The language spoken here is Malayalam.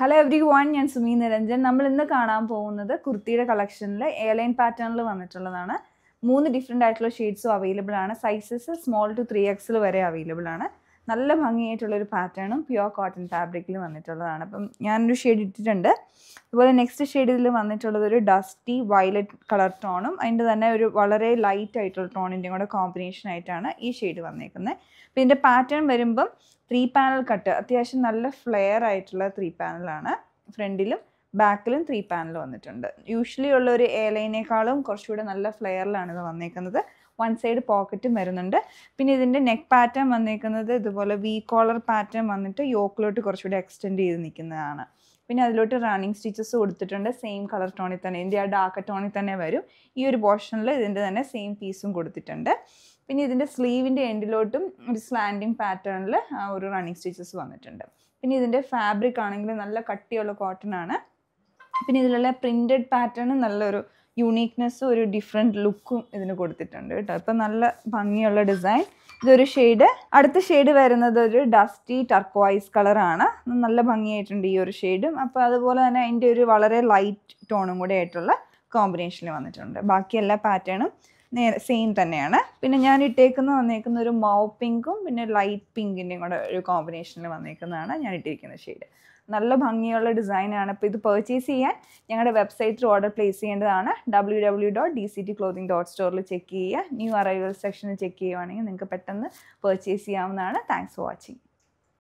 ഹലോ എവ്രി വൺ ഞാൻ സുമീ നിരഞ്ജൻ നമ്മൾ ഇന്ന് കാണാൻ പോകുന്നത് കുർത്തിയുടെ കളക്ഷനിൽ എയർലൈൻ പാറ്റേണിൽ വന്നിട്ടുള്ളതാണ് മൂന്ന് ഡിഫറെൻ്റ് ആയിട്ടുള്ള ഷെയ്ഡ്സും അവൈലബിൾ ആണ് സൈസസ് സ്മോൾ ടു ത്രീ എക്സിൽ വരെ അവൈലബിൾ ആണ് നല്ല ഭംഗിയായിട്ടുള്ളൊരു പാറ്റേണും പ്യുവർ കോട്ടൺ ഫാബ്രിക്കിൽ വന്നിട്ടുള്ളതാണ് അപ്പം ഞാനൊരു ഷെയ്ഡ് ഇട്ടിട്ടുണ്ട് അതുപോലെ നെക്സ്റ്റ് ഷെയ്ഡ് ഇതിൽ വന്നിട്ടുള്ളത് ഒരു ഡസ്റ്റി വയലറ്റ് കളർ ടോണും അതിൻ്റെ തന്നെ ഒരു വളരെ ലൈറ്റ് ആയിട്ടുള്ള ടോണിൻ്റെയും കൂടെ കോമ്പിനേഷൻ ആയിട്ടാണ് ഈ ഷെയ്ഡ് വന്നേക്കുന്നത് അപ്പം ഇതിൻ്റെ പാറ്റേൺ വരുമ്പം ത്രീ പാനൽ കട്ട് അത്യാവശ്യം നല്ല ഫ്ലെയർ ആയിട്ടുള്ള ത്രീ പാനലാണ് ഫ്രണ്ടിലും ബാക്കിലും ത്രീ പാനൽ വന്നിട്ടുണ്ട് യൂഷ്വലി ഉള്ള ഒരു എയർലൈനേക്കാളും കുറച്ചുകൂടെ നല്ല ഫ്ലെയറിലാണ് ഇത് വന്നേക്കുന്നത് വൺ സൈഡ് പോക്കറ്റും വരുന്നുണ്ട് പിന്നെ ഇതിൻ്റെ നെക്ക് പാറ്റേൺ വന്നിരിക്കുന്നത് ഇതുപോലെ വി കോളർ പാറ്റേൺ വന്നിട്ട് യോക്കിലോട്ട് കുറച്ചുകൂടി എക്സ്റ്റെൻഡ് ചെയ്ത് നിൽക്കുന്നതാണ് പിന്നെ അതിലോട്ട് റണ്ണിങ് സ്റ്റിച്ചസ് കൊടുത്തിട്ടുണ്ട് സെയിം കളർ ടോണിൽ തന്നെ ഇതിൻ്റെ ആ ഡാർക്ക് ടോണിൽ തന്നെ വരും ഈ ഒരു പോർഷനിൽ ഇതിൻ്റെ തന്നെ സെയിം പീസും കൊടുത്തിട്ടുണ്ട് പിന്നെ ഇതിൻ്റെ സ്ലീവിൻ്റെ എൻഡിലോട്ടും ഒരു സ്ലാൻഡിങ് പാറ്റേണിൽ ഒരു റണ്ണിങ് സ്റ്റിച്ചസ് വന്നിട്ടുണ്ട് പിന്നെ ഇതിൻ്റെ ഫാബ്രിക് ആണെങ്കിൽ നല്ല കട്ടിയുള്ള കോട്ടൺ ആണ് പിന്നെ ഇതിലുള്ള പ്രിൻറ്റഡ് പാറ്റേൺ നല്ലൊരു യുണീക്നെസ്സും ഒരു ഡിഫറെൻ്റ് ലുക്കും ഇതിന് കൊടുത്തിട്ടുണ്ട് കേട്ടോ ഇപ്പം നല്ല ഭംഗിയുള്ള ഡിസൈൻ ഇതൊരു ഷെയ്ഡ് അടുത്ത ഷെയ്ഡ് വരുന്നത് ഒരു ഡസ്റ്റി ടർക്കോയിസ് കളറാണ് നല്ല ഭംഗിയായിട്ടുണ്ട് ഈ ഒരു ഷെയ്ഡും അപ്പോൾ അതുപോലെ തന്നെ അതിൻ്റെ ഒരു വളരെ ലൈറ്റ് ടോണും കൂടെ ആയിട്ടുള്ള കോമ്പിനേഷനിൽ വന്നിട്ടുണ്ട് ബാക്കി എല്ലാ പാറ്റേണും നേരെ സെയിം തന്നെയാണ് പിന്നെ ഞാൻ ഇട്ടേക്കുന്ന വന്നേക്കുന്ന ഒരു മൗ പിങ്കും പിന്നെ ലൈറ്റ് പിങ്കിൻ്റെയും കൂടെ ഒരു കോമ്പിനേഷനിൽ വന്നേക്കുന്നതാണ് ഞാൻ ഇട്ടിരിക്കുന്ന ഷെയ്ഡ് നല്ല ഭംഗിയുള്ള ഡിസൈനാണ് അപ്പോൾ ഇത് പർച്ചേസ് ചെയ്യാൻ ഞങ്ങളുടെ വെബ്സൈറ്റിൽ ഓർഡർ പ്ലേസ് ചെയ്യേണ്ടതാണ് W W dot D C T clothing dot സ്റ്റോറിൽ ചെക്ക് ചെയ്യുക ന്യൂ അറൈവൽ സെക്ഷനിൽ ചെക്ക് ചെയ്യുവാണെങ്കിൽ നിങ്ങൾക്ക് പെട്ടെന്ന് പർച്ചേസ് ചെയ്യാവുന്നതാണ് താങ്ക്സ് ഫോർ വാച്ചിങ്